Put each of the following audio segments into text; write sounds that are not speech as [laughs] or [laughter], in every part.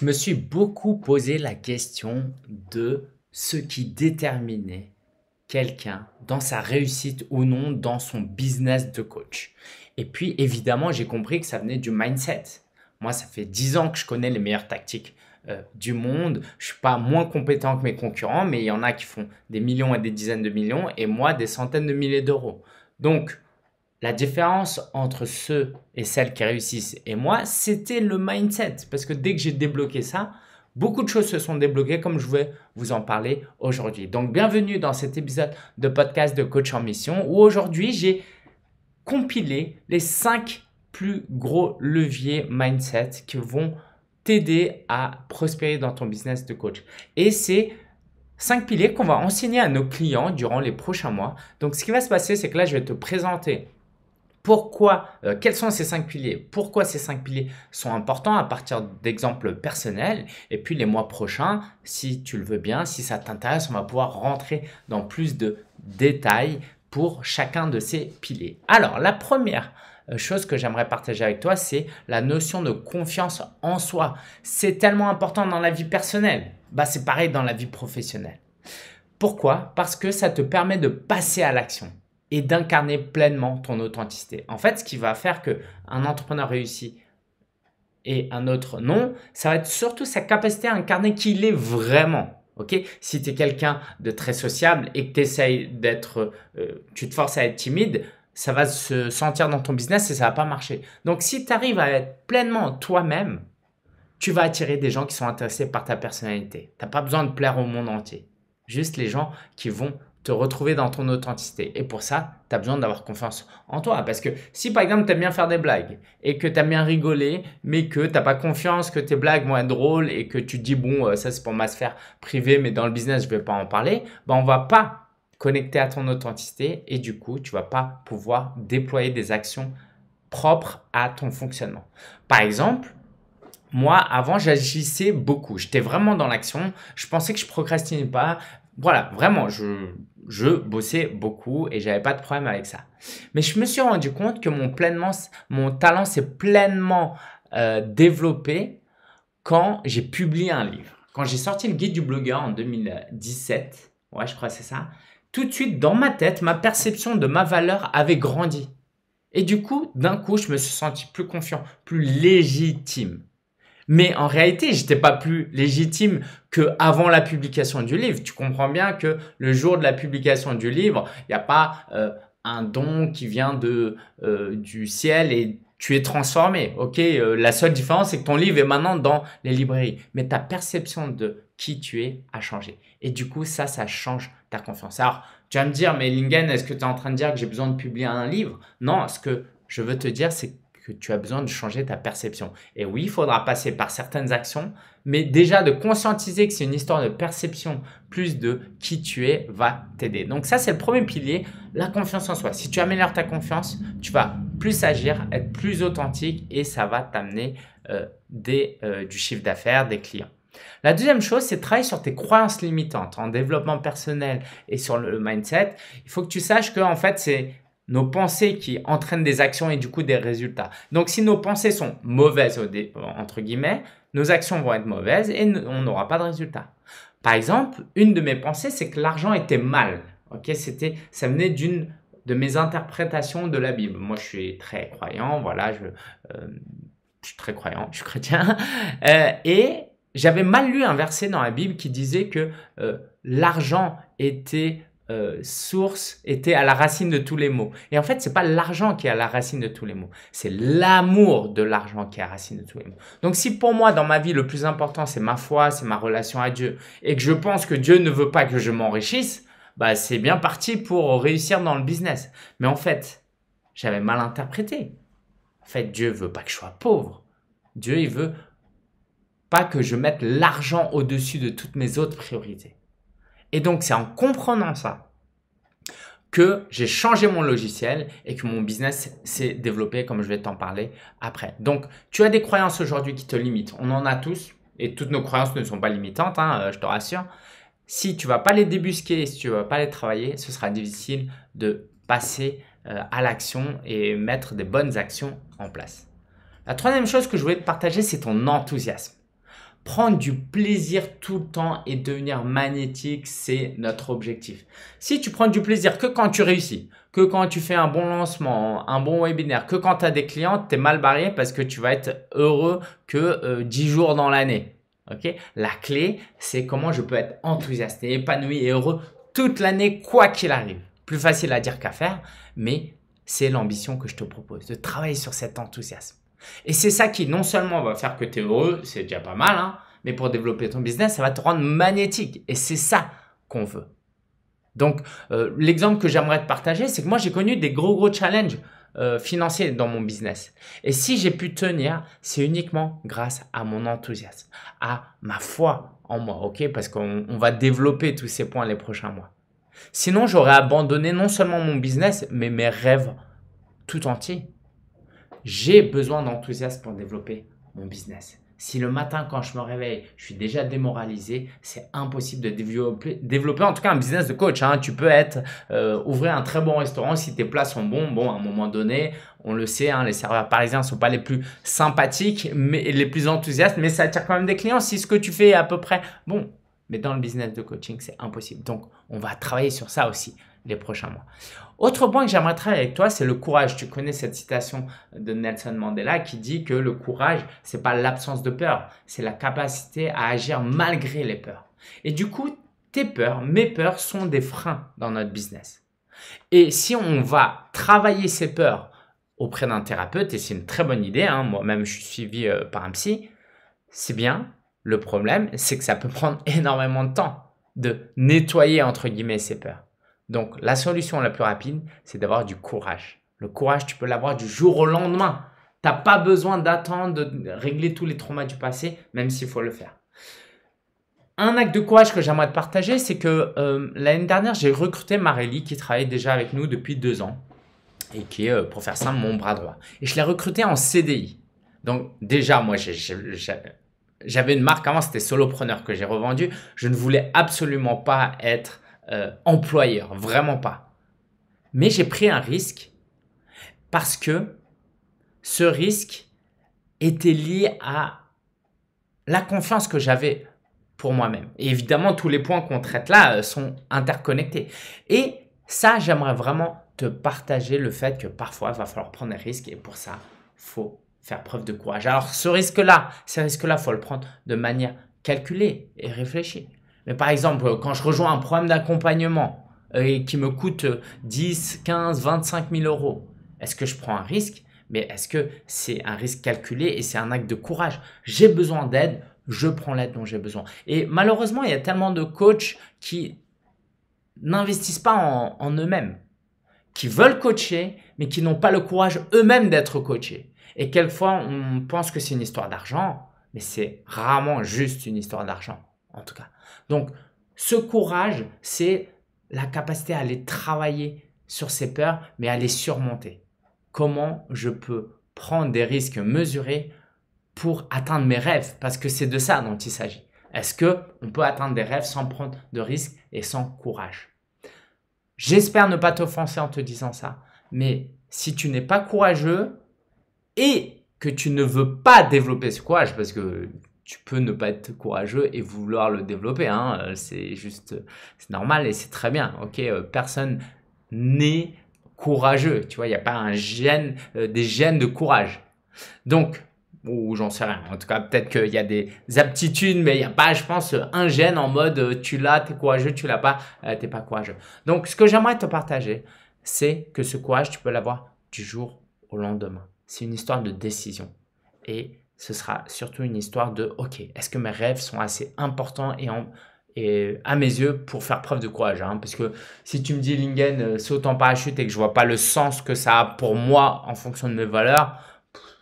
je me suis beaucoup posé la question de ce qui déterminait quelqu'un dans sa réussite ou non dans son business de coach. Et puis évidemment, j'ai compris que ça venait du mindset. Moi, ça fait 10 ans que je connais les meilleures tactiques euh, du monde. Je suis pas moins compétent que mes concurrents, mais il y en a qui font des millions et des dizaines de millions et moi des centaines de milliers d'euros. Donc, la différence entre ceux et celles qui réussissent et moi, c'était le mindset. Parce que dès que j'ai débloqué ça, beaucoup de choses se sont débloquées comme je vais vous en parler aujourd'hui. Donc bienvenue dans cet épisode de podcast de Coach en Mission où aujourd'hui j'ai compilé les 5 plus gros leviers mindset qui vont t'aider à prospérer dans ton business de coach. Et c'est cinq piliers qu'on va enseigner à nos clients durant les prochains mois. Donc, ce qui va se passer, c'est que là, je vais te présenter pourquoi, euh, quels sont ces cinq piliers, pourquoi ces cinq piliers sont importants à partir d'exemples personnels. Et puis les mois prochains, si tu le veux bien, si ça t'intéresse, on va pouvoir rentrer dans plus de détails pour chacun de ces piliers. Alors, la première euh, chose que j'aimerais partager avec toi, c'est la notion de confiance en soi. C'est tellement important dans la vie personnelle. Bah, c'est pareil dans la vie professionnelle. Pourquoi Parce que ça te permet de passer à l'action et d'incarner pleinement ton authenticité. En fait, ce qui va faire que un entrepreneur réussit et un autre non, ça va être surtout sa capacité à incarner qui il est vraiment. Okay si tu es quelqu'un de très sociable et que essayes d'être, euh, tu te forces à être timide, ça va se sentir dans ton business et ça va pas marcher. Donc si tu arrives à être pleinement toi-même, tu vas attirer des gens qui sont intéressés par ta personnalité. Tu n'as pas besoin de plaire au monde entier. Juste les gens qui vont retrouver dans ton authenticité. Et pour ça, tu as besoin d'avoir confiance en toi. Parce que si par exemple, tu aimes bien faire des blagues et que tu aimes bien rigoler, mais que tu n'as pas confiance que tes blagues vont être drôles et que tu dis, bon, euh, ça c'est pour ma sphère privée, mais dans le business, je ne vais pas en parler, ben, on va pas connecter à ton authenticité et du coup, tu vas pas pouvoir déployer des actions propres à ton fonctionnement. Par exemple, moi, avant, j'agissais beaucoup. J'étais vraiment dans l'action. Je pensais que je procrastinais pas. Voilà, vraiment, je, bossais beaucoup et je j'avais pas de problème avec ça. Mais je me suis rendu compte que mon, pleinement, mon talent s'est pleinement euh, développé quand j'ai publié un livre. Quand j'ai sorti le guide du blogueur en 2017, ouais, je crois que c'est ça, tout de suite dans ma tête, ma perception de ma valeur avait grandi. Et du coup, d'un coup, je me suis senti plus confiant, plus légitime. Mais en réalité, j'étais pas plus légitime que avant la publication du livre. Tu comprends bien que le jour de la publication du livre, il n'y a pas euh, un don qui vient de euh, du ciel et tu es transformé. Ok, euh, la seule différence c'est que ton livre est maintenant dans les librairies, mais ta perception de qui tu es a changé. Et du coup, ça, ça change ta confiance. Alors, tu vas me dire, mais Lingen, est-ce que tu es en train de dire que j'ai besoin de publier un livre Non, ce que je veux te dire, c'est que tu as besoin de changer ta perception. Et oui, il faudra passer par certaines actions, mais déjà de conscientiser que c'est une histoire de perception plus de qui tu es va t'aider. Donc ça, c'est le premier pilier, la confiance en soi. Si tu améliores ta confiance, tu vas plus agir, être plus authentique et ça va t'amener euh, des euh, du chiffre d'affaires, des clients. La deuxième chose, c'est travailler sur tes croyances limitantes en développement personnel et sur le mindset. Il faut que tu saches que en fait, c'est nos pensées qui entraînent des actions et du coup des résultats. Donc si nos pensées sont mauvaises, entre guillemets, nos actions vont être mauvaises et on n'aura pas de résultats. Par exemple, une de mes pensées, c'est que l'argent était mal. Ok, c'était, ça venait d'une de mes interprétations de la Bible. Moi, je suis très croyant, voilà, je, euh, suis très croyant, je suis chrétien. [laughs] Euh, et j'avais mal lu un verset dans la Bible qui disait que euh, l'argent était euh, source était à la racine de tous les maux. Et en fait, c'est pas l'argent qui est à la racine de tous les maux, c'est l'amour de l'argent qui est à la racine de tous les maux. Donc si pour moi dans ma vie le plus important c'est ma foi, c'est ma relation à Dieu et que je pense que Dieu ne veut pas que je m'enrichisse, bah c'est bien parti pour réussir dans le business. Mais en fait, j'avais mal interprété. En fait, Dieu veut pas que je sois pauvre. Dieu il veut pas que je mette l'argent au-dessus de toutes mes autres priorités. Et donc, c'est en comprenant ça que j'ai changé mon logiciel et que mon business s'est développé, comme je vais t'en parler après. Donc, tu as des croyances aujourd'hui qui te limitent. On en a tous et toutes nos croyances ne sont pas limitantes, hein, euh, je te rassure. Si tu ne vas pas les débusquer, si tu ne vas pas les travailler, ce sera difficile de passer euh, à l'action et mettre des bonnes actions en place. La troisième chose que je voulais te partager, c'est ton enthousiasme prendre du plaisir tout le temps et devenir magnétique, c'est notre objectif. Si tu prends du plaisir que quand tu réussis, que quand tu fais un bon lancement, un bon webinaire, que quand tu as des clients, tu es mal barré parce que tu vas être heureux que 10 euh, jours dans l'année. ok La clé, c'est comment je peux être enthousiaste épanoui et heureux toute l'année, quoi qu'il arrive. Plus facile à dire qu'à faire, mais c'est l'ambition que je te propose, de travailler sur cet enthousiasme. Et c'est ça qui non seulement va faire que tu es heureux, c'est déjà pas mal, hein, mais pour développer ton business, ça va te rendre magnétique. Et c'est ça qu'on veut. Donc, euh, l'exemple que j'aimerais te partager, c'est que moi, j'ai connu des gros, gros challenges euh, financiers dans mon business. Et si j'ai pu tenir, c'est uniquement grâce à mon enthousiasme, à ma foi en moi, ok Parce qu'on va développer tous ces points les prochains mois. Sinon, j'aurais abandonné non seulement mon business, mais mes rêves tout entiers. J'ai besoin d'enthousiasme pour développer mon business. Si le matin, quand je me réveille, je suis déjà démoralisé, c'est impossible de développer, en tout cas un business de coach. Hein. Tu peux être, euh, ouvrir un très bon restaurant si tes plats sont bons. Bon, à un moment donné, on le sait, hein, les serveurs parisiens ne sont pas les plus sympathiques, mais les plus enthousiastes, mais ça attire quand même des clients si ce que tu fais est à peu près bon. Mais dans le business de coaching, c'est impossible. Donc, on va travailler sur ça aussi les prochains mois. Autre point que j'aimerais travailler avec toi, c'est le courage. Tu connais cette citation de Nelson Mandela qui dit que le courage, c'est pas l'absence de peur, c'est la capacité à agir malgré les peurs. Et du coup, tes peurs, mes peurs sont des freins dans notre business. Et si on va travailler ces peurs auprès d'un thérapeute, et c'est une très bonne idée, hein, moi-même je suis suivi euh, par un psy, c'est bien. Le problème, c'est que ça peut prendre [laughs] énormément de temps de nettoyer entre guillemets ces peurs. Donc la solution la plus rapide, c'est d'avoir du courage. Le courage, tu peux l'avoir du jour au lendemain. Tu n'as pas besoin d'attendre de régler tous les traumas du passé, même s'il faut le faire. Un acte de courage que j'aimerais te partager, c'est que euh, l'année dernière, j'ai recruté Marélie qui travaille déjà avec nous depuis deux ans et qui est, euh, pour faire ça, mon bras droit. Et je l'ai recruté en CDI. Donc déjà, moi, j'avais une marque avant, c'était solopreneur que j'ai revendu. Je ne voulais absolument pas être euh, employeur, vraiment pas. Mais j'ai pris un risque parce que ce risque était lié à la confiance que j'avais pour moi-même. Et évidemment, tous les points qu'on traite là euh, sont interconnectés. Et ça, j'aimerais vraiment te partager le fait que parfois, il va falloir prendre des risques et pour ça, faut faire preuve de courage. Alors, ce risque-là, ce risque-là, faut le prendre de manière calculée et réfléchie. Mais par exemple, euh, quand je rejoins un programme d'accompagnement euh, qui me coûte 10, 15, 25 000 euros, est-ce que je prends un risque Mais est-ce que c'est un risque calculé et c'est un acte de courage J'ai besoin d'aide, je prends l'aide dont j'ai besoin. Et malheureusement, il y a tellement de coachs qui n'investissent pas en, en eux-mêmes, qui veulent coacher, mais qui n'ont pas le courage eux-mêmes d'être coachés. Et quelquefois, on pense que c'est une histoire d'argent, mais c'est rarement juste une histoire d'argent, en tout cas. Donc, ce courage, c'est la capacité à aller travailler sur ses peurs, mais à les surmonter. Comment je peux prendre des risques mesurés pour atteindre mes rêves Parce que c'est de ça dont il s'agit. Est-ce que on peut atteindre des rêves sans prendre de risques et sans courage J'espère ne pas t'offenser en te disant ça, mais si tu n'es pas courageux et que tu ne veux pas développer ce courage, parce que tu peux ne pas être courageux et vouloir le développer. Hein. Euh, c'est juste, c'est normal et c'est très bien. Ok, euh, personne n'est courageux. Tu vois, il n'y a pas un gène, euh, des gènes de courage. Donc, ou j'en sais rien. En tout cas, peut-être qu'il y a des aptitudes, mais il n'y a pas, je pense, un gène en mode tu l'as, tu es courageux, tu l'as pas, tu n'es pas courageux. Donc, ce que j'aimerais te partager, c'est que ce courage, tu peux l'avoir du jour au lendemain. C'est une histoire de décision. Et ce sera surtout une histoire de ok, est-ce que mes rêves sont assez importants et, en, et à mes yeux pour faire preuve de courage hein? Parce que si tu me dis Lingen euh, c'est saute en parachute et que je vois pas le sens que ça a pour moi en fonction de mes valeurs,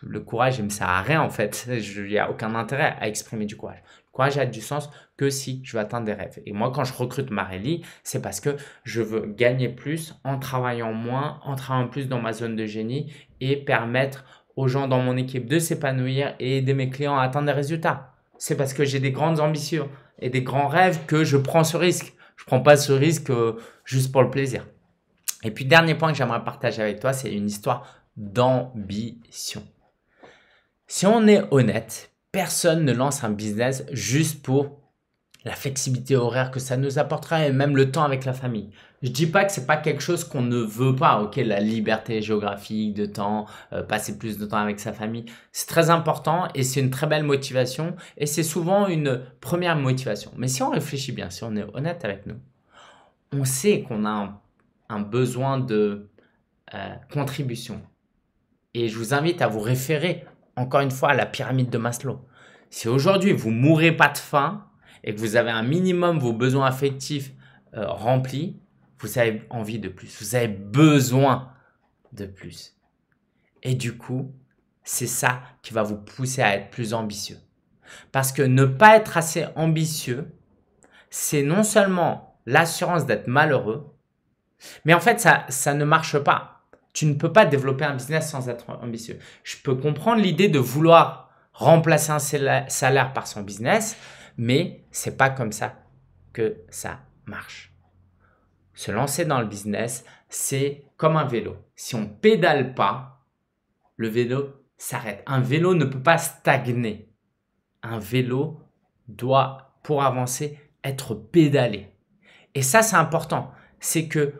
le courage, il me sert à rien en fait. [laughs] Il n'y a aucun intérêt à exprimer du courage. Le courage a du sens que si je veux atteindre des rêves. Et moi, quand je recrute Marelli, c'est parce que je veux gagner plus en travaillant moins, en travaillant plus dans ma zone de génie et permettre aux gens dans mon équipe de s'épanouir et aider mes clients à atteindre des résultats. C'est parce que j'ai des grandes ambitions et des grands rêves que je prends ce risque. Je prends pas ce risque euh, juste pour le plaisir. Et puis, dernier point que j'aimerais partager avec toi, c'est une histoire d'ambition. Si on est honnête, personne ne lance un business juste pour la flexibilité horaire que ça nous apportera et même le temps avec la famille. Je dis pas que c'est pas quelque chose qu'on ne veut pas, ok, la liberté géographique, de temps, euh, passer plus de temps avec sa famille, c'est très important et c'est une très belle motivation et c'est souvent une première motivation. Mais si on réfléchit bien, si on est honnête avec nous, on sait qu'on a un, besoin de euh, contribution. Et je vous invite à vous référer encore une fois à la pyramide de Maslow. Si aujourd'hui vous mourrez pas de faim, et que vous avez un minimum vos besoins affectifs euh, remplis, vous avez envie de plus, vous avez besoin de plus. Et du coup, c'est ça qui va vous pousser à être plus ambitieux. Parce que ne pas être assez ambitieux, c'est non seulement l'assurance d'être malheureux, mais en fait, ça ne marche pas. Tu ne peux pas développer un business sans être ambitieux. Je peux comprendre l'idée de vouloir remplacer un salaire par son business, mais c'est pas comme ça que ça marche. Se lancer dans le business, c'est comme un vélo. Si on pédale pas, le vélo s'arrête. Un vélo ne peut pas stagner. Un vélo doit, pour avancer, être pédalé. Et ça, c'est important. C'est que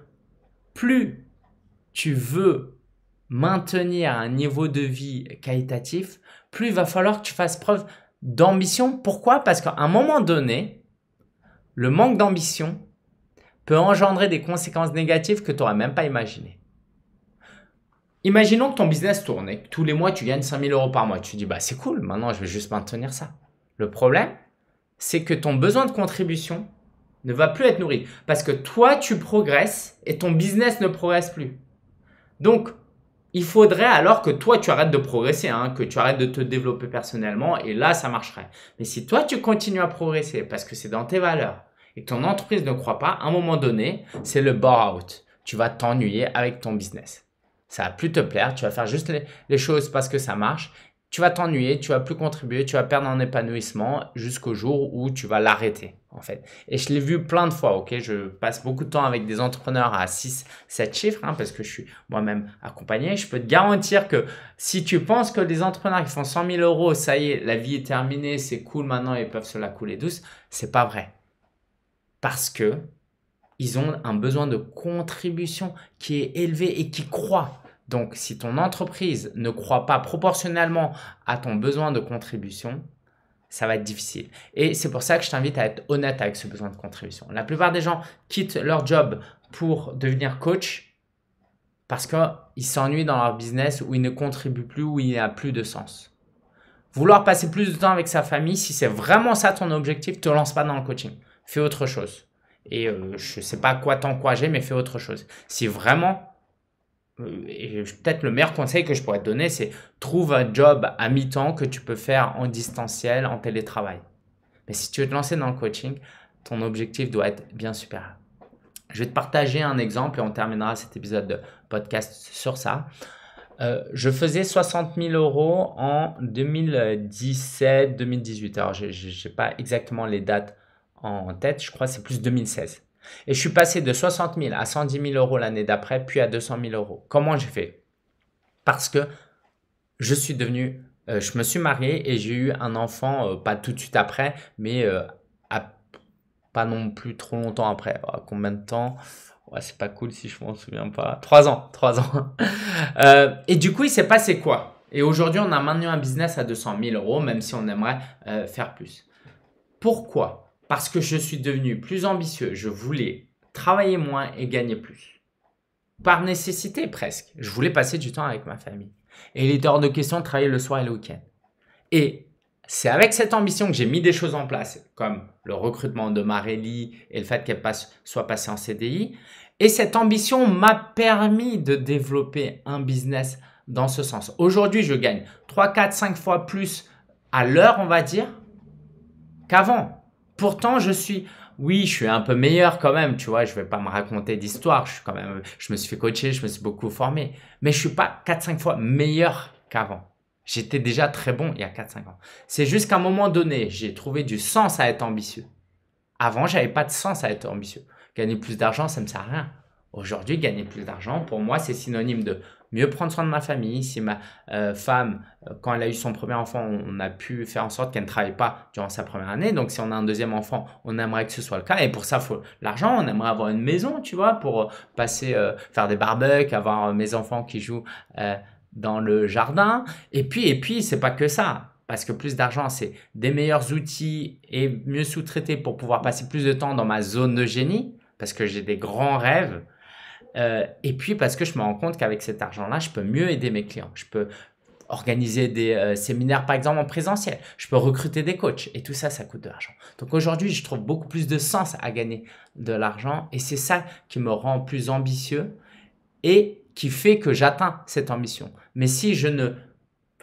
plus tu veux maintenir un niveau de vie qualitatif, plus il va falloir que tu fasses preuve d'ambition. Pourquoi Parce qu'à un moment donné, le manque d'ambition peut engendrer des conséquences négatives que tu n'aurais même pas imaginées. Imaginons que ton business tourne et que tous les mois tu gagnes 5000 euros par mois. Tu dis, bah c'est cool, maintenant je vais juste maintenir ça. Le problème, c'est que ton besoin de contribution ne va plus être nourri parce que toi tu progresses et ton business ne progresse plus. Donc, il faudrait alors que toi, tu arrêtes de progresser, hein, que tu arrêtes de te développer personnellement, et là, ça marcherait. Mais si toi, tu continues à progresser parce que c'est dans tes valeurs et que ton entreprise ne croit pas, à un moment donné, c'est le bore-out. Tu vas t'ennuyer avec ton business. Ça va plus te plaire, tu vas faire juste les choses parce que ça marche tu vas t'ennuyer, tu vas plus contribuer, tu vas perdre en épanouissement jusqu'au jour où tu vas l'arrêter en fait. Et je l'ai vu plein de fois, ok Je passe beaucoup de temps avec des entrepreneurs à 6, 7 chiffres hein, parce que je suis moi-même accompagné. Je peux te garantir que si tu penses que les entrepreneurs qui font 100 000 euros, ça y est, la vie est terminée, c'est cool maintenant, ils peuvent se la couler douce, c'est pas vrai. Parce que ils ont un besoin de contribution qui est élevé et qui croît. Donc, si ton entreprise ne croit pas proportionnellement à ton besoin de contribution, ça va être difficile. Et c'est pour ça que je t'invite à être honnête avec ce besoin de contribution. La plupart des gens quittent leur job pour devenir coach parce qu'ils s'ennuient dans leur business où ils ne contribuent plus, ou il n'y a plus de sens. Vouloir passer plus de temps avec sa famille, si c'est vraiment ça ton objectif, te lance pas dans le coaching. Fais autre chose. Et euh, je ne sais pas quoi t'encourager, mais fais autre chose. Si vraiment et peut-être le meilleur conseil que je pourrais te donner, c'est trouve un job à mi-temps que tu peux faire en distanciel, en télétravail. Mais si tu veux te lancer dans le coaching, ton objectif doit être bien supérieur. Je vais te partager un exemple et on terminera cet épisode de podcast sur ça. Euh, je faisais 60 000 euros en 2017-2018. Alors, je n'ai pas exactement les dates en tête. Je crois que c'est plus 2016. Et je suis passé de 60 000 à 110 000 euros l'année d'après, puis à 200 000 euros. Comment j'ai fait Parce que je suis devenu, euh, je me suis marié et j'ai eu un enfant, euh, pas tout de suite après, mais euh, pas non plus trop longtemps après. Ah, combien de temps Ouais, c'est pas cool si je m'en souviens pas. Trois ans, trois ans. [laughs] et du coup, il s'est passé quoi Et aujourd'hui, on a maintenu un business à 200 000 euros, même si on aimerait faire plus. Pourquoi parce que je suis devenu plus ambitieux, je voulais travailler moins et gagner plus. Par nécessité presque. Je voulais passer du temps avec ma famille. Et il est hors de question de travailler le soir et le week-end. Et c'est avec cette ambition que j'ai mis des choses en place, comme le recrutement de Marelli et le fait qu'elle passe, soit passée en CDI. Et cette ambition m'a permis de développer un business dans ce sens. Aujourd'hui, je gagne 3, 4, 5 fois plus à l'heure, on va dire, qu'avant pourtant je suis oui, je suis un peu meilleur quand même, tu vois, je vais pas me raconter d'histoire, je suis quand même je me suis fait coacher, je me suis beaucoup formé, mais je suis pas 4 5 fois meilleur qu'avant. J'étais déjà très bon il y a 4 5 ans. C'est jusqu'à un moment donné, j'ai trouvé du sens à être ambitieux. Avant, j'avais pas de sens à être ambitieux. Gagner plus d'argent, ça me sert à rien. Aujourd'hui, gagner plus d'argent, pour moi, c'est synonyme de mieux prendre soin de ma famille. Si ma euh, femme, euh, quand elle a eu son premier enfant, on a pu faire en sorte qu'elle ne travaille pas durant sa première année. Donc, si on a un deuxième enfant, on aimerait que ce soit le cas. Et pour ça, il faut l'argent. On aimerait avoir une maison, tu vois, pour euh, passer, faire des barbecues, avoir mes enfants qui jouent dans le jardin. Et puis, et puis, c'est pas que ça parce que plus d'argent, c'est des meilleurs outils et mieux sous-traiter pour pouvoir passer plus de temps dans ma zone de génie, parce que j'ai des grands rêves, euh, et puis parce que je me rends compte qu'avec cet argent-là, je peux mieux aider mes clients. Je peux organiser des euh, séminaires, par exemple, en présentiel. Je peux recruter des coachs. Et tout ça, ça coûte de l'argent. Donc aujourd'hui, je trouve beaucoup plus de sens à gagner de l'argent. Et c'est ça qui me rend plus ambitieux et qui fait que j'atteins cette ambition. Mais si je ne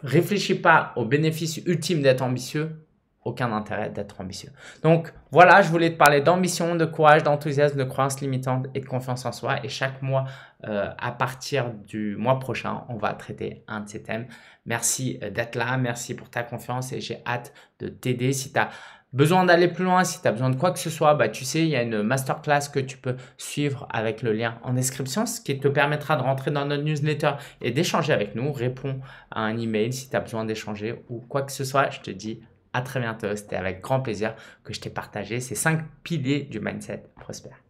réfléchis pas au bénéfice ultime d'être ambitieux, aucun intérêt d'être ambitieux. Donc voilà, je voulais te parler d'ambition, de courage, d'enthousiasme, de croyances limitante et de confiance en soi. Et chaque mois, euh, à partir du mois prochain, on va traiter un de ces thèmes. Merci euh, d'être là, merci pour ta confiance et j'ai hâte de t'aider. Si tu as besoin d'aller plus loin, si tu as besoin de quoi que ce soit, bah, tu sais, il y a une masterclass que tu peux suivre avec le lien en description, ce qui te permettra de rentrer dans notre newsletter et d'échanger avec nous. Réponds à un email si tu as besoin d'échanger ou quoi que ce soit. Je te dis à très bientôt. C'était avec grand plaisir que je t'ai partagé ces cinq piliers du mindset prospère.